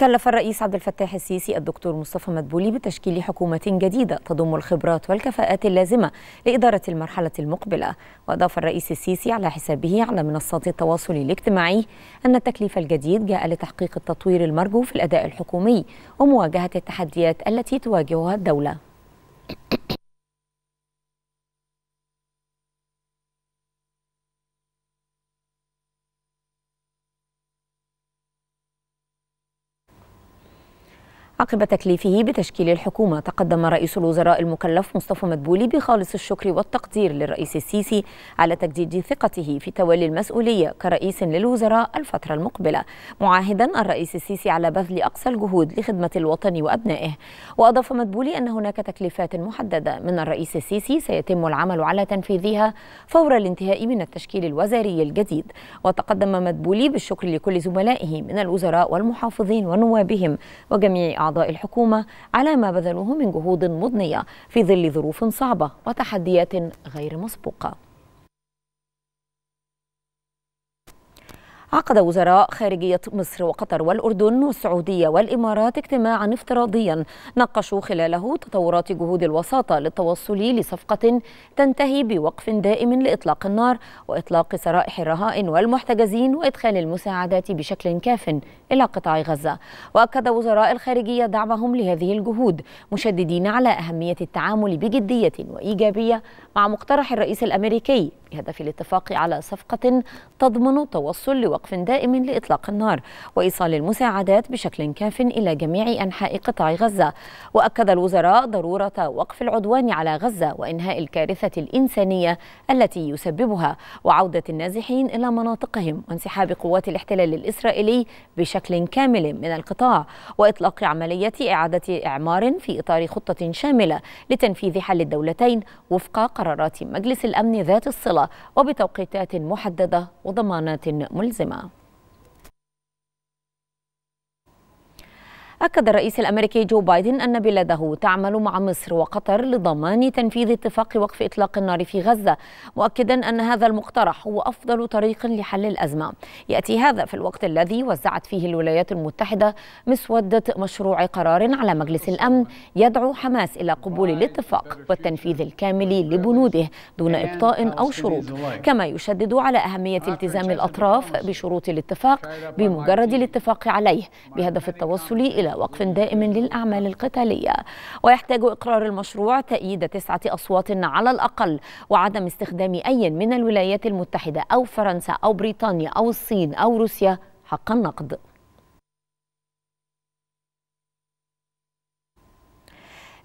كلف الرئيس عبد الفتاح السيسي الدكتور مصطفى مدبولي بتشكيل حكومة جديدة تضم الخبرات والكفاءات اللازمة لإدارة المرحلة المقبلة وأضاف الرئيس السيسي على حسابه على منصات التواصل الاجتماعي أن التكليف الجديد جاء لتحقيق التطوير المرجو في الأداء الحكومي ومواجهة التحديات التي تواجهها الدولة عقب تكليفه بتشكيل الحكومة تقدم رئيس الوزراء المكلف مصطفى مدبولي بخالص الشكر والتقدير للرئيس السيسي على تجديد ثقته في تولي المسؤولية كرئيس للوزراء الفترة المقبلة معاهدا الرئيس السيسي على بذل أقصى الجهود لخدمة الوطن وأبنائه وأضاف مدبولي أن هناك تكليفات محددة من الرئيس السيسي سيتم العمل على تنفيذها فور الانتهاء من التشكيل الوزاري الجديد وتقدم مدبولي بالشكر لكل زملائه من الوزراء والمحافظين ونوابهم وجميع أعضاء الحكومة على ما بذلوه من جهود مضنية في ظل ظروف صعبة وتحديات غير مسبوقة عقد وزراء خارجية مصر وقطر والأردن والسعودية والإمارات اجتماعا افتراضيا ناقشوا خلاله تطورات جهود الوساطة للتوصل لصفقة تنتهي بوقف دائم لإطلاق النار وإطلاق سرائح الرهائن والمحتجزين وإدخال المساعدات بشكل كاف إلى قطاع غزة وأكد وزراء الخارجية دعمهم لهذه الجهود مشددين على أهمية التعامل بجدية وإيجابية مع مقترح الرئيس الأمريكي بهدف الاتفاق على صفقة تضمن توصل لوقف دائم لإطلاق النار وإيصال المساعدات بشكل كاف إلى جميع أنحاء قطاع غزة وأكد الوزراء ضرورة وقف العدوان على غزة وإنهاء الكارثة الإنسانية التي يسببها وعودة النازحين إلى مناطقهم وانسحاب قوات الاحتلال الإسرائيلي بشكل كامل من القطاع وإطلاق عملية إعادة إعمار في إطار خطة شاملة لتنفيذ حل الدولتين وفق قرارات مجلس الأمن ذات الصلة الصلاة وبتوقيتات محددة وضمانات ملزمة أكد الرئيس الأمريكي جو بايدن أن بلاده تعمل مع مصر وقطر لضمان تنفيذ اتفاق وقف إطلاق النار في غزة مؤكدا أن هذا المقترح هو أفضل طريق لحل الأزمة يأتي هذا في الوقت الذي وزعت فيه الولايات المتحدة مسودة مشروع قرار على مجلس الأمن يدعو حماس إلى قبول الاتفاق والتنفيذ الكامل لبنوده دون إبطاء أو شروط كما يشدد على أهمية التزام الأطراف بشروط الاتفاق بمجرد الاتفاق عليه بهدف التوصل إلى إلى وقف دائم للأعمال القتالية ويحتاج إقرار المشروع تأييد تسعة أصوات على الأقل وعدم استخدام أي من الولايات المتحدة أو فرنسا أو بريطانيا أو الصين أو روسيا حق النقد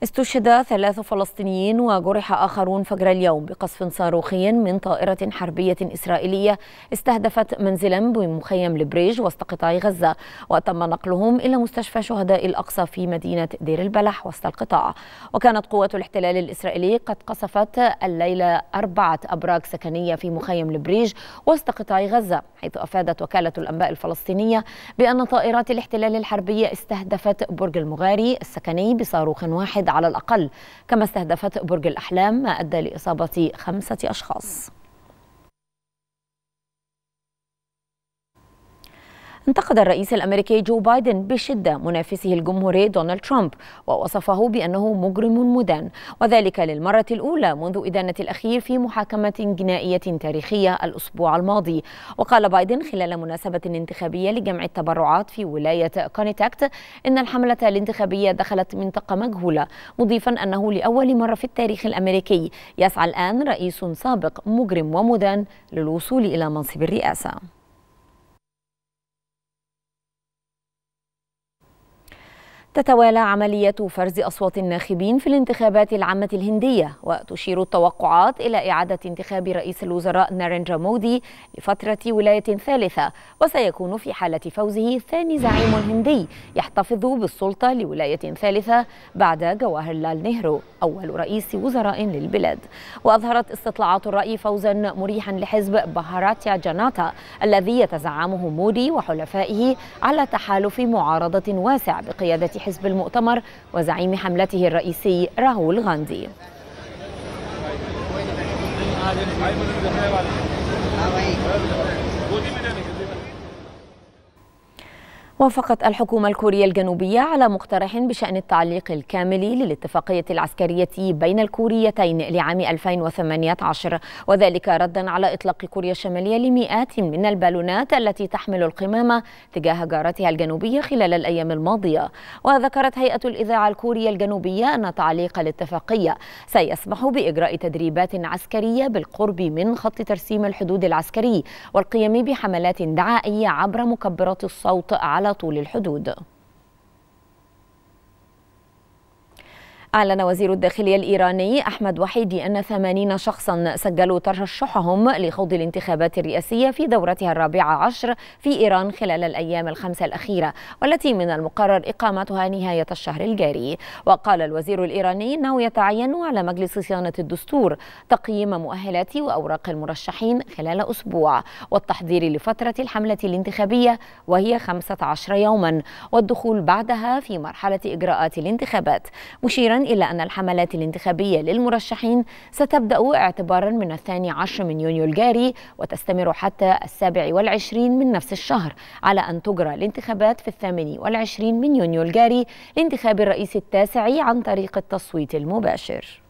استشهد ثلاث فلسطينيين وجرح آخرون فجر اليوم بقصف صاروخي من طائرة حربية إسرائيلية استهدفت منزلا بمخيم البريج وسط قطاع غزة وتم نقلهم إلى مستشفى شهداء الأقصى في مدينة دير البلح وسط القطاع وكانت قوات الاحتلال الإسرائيلي قد قصفت الليلة أربعة أبراج سكنية في مخيم البريج وسط قطاع غزة حيث أفادت وكالة الأنباء الفلسطينية بأن طائرات الاحتلال الحربية استهدفت برج المغاري السكني بصاروخ واحد على الأقل كما استهدفت برج الأحلام ما أدى لإصابة خمسة أشخاص انتقد الرئيس الأمريكي جو بايدن بشدة منافسه الجمهوري دونالد ترامب ووصفه بأنه مجرم مدان وذلك للمرة الأولى منذ إدانة الأخير في محاكمة جنائية تاريخية الأسبوع الماضي وقال بايدن خلال مناسبة انتخابية لجمع التبرعات في ولاية كونيتاكت إن الحملة الانتخابية دخلت منطقة مجهولة مضيفا أنه لأول مرة في التاريخ الأمريكي يسعى الآن رئيس سابق مجرم ومدان للوصول إلى منصب الرئاسة تتوالى عملية فرز أصوات الناخبين في الانتخابات العامة الهندية وتشير التوقعات إلى إعادة انتخاب رئيس الوزراء نارنجا مودي لفترة ولاية ثالثة وسيكون في حالة فوزه ثاني زعيم هندي يحتفظ بالسلطة لولاية ثالثة بعد جواهر لال نهرو أول رئيس وزراء للبلاد وأظهرت استطلاعات الرأي فوزا مريحا لحزب بهاراتيا جاناتا الذي يتزعمه مودي وحلفائه على تحالف معارضة واسع بقيادة حزب المؤتمر وزعيم حملته الرئيسي راهول غاندي وافقت الحكومة الكورية الجنوبية على مقترح بشأن التعليق الكامل للاتفاقية العسكرية بين الكوريتين لعام 2018 وذلك ردا على إطلاق كوريا الشمالية لمئات من البالونات التي تحمل القمامة تجاه جارتها الجنوبية خلال الأيام الماضية وذكرت هيئة الإذاعة الكورية الجنوبية أن تعليق الاتفاقية سيسمح بإجراء تدريبات عسكرية بالقرب من خط ترسيم الحدود العسكري والقيام بحملات دعائية عبر مكبرات الصوت على على طول الحدود أعلن وزير الداخلية الإيراني أحمد وحيدي أن 80 شخصا سجلوا ترشحهم لخوض الانتخابات الرئاسية في دورتها الرابعة عشر في إيران خلال الأيام الخمسة الأخيرة والتي من المقرر إقامتها نهاية الشهر الجاري وقال الوزير الإيراني أنه يتعين على مجلس صيانة الدستور تقييم مؤهلات وأوراق المرشحين خلال أسبوع والتحضير لفترة الحملة الانتخابية وهي 15 يوما والدخول بعدها في مرحلة إجراءات الانتخابات مشيرا إلا أن الحملات الانتخابية للمرشحين ستبدأ اعتبارا من الثاني عشر من يونيو الجاري وتستمر حتى السابع والعشرين من نفس الشهر على أن تجرى الانتخابات في الثامن والعشرين من يونيو الجاري لانتخاب الرئيس التاسع عن طريق التصويت المباشر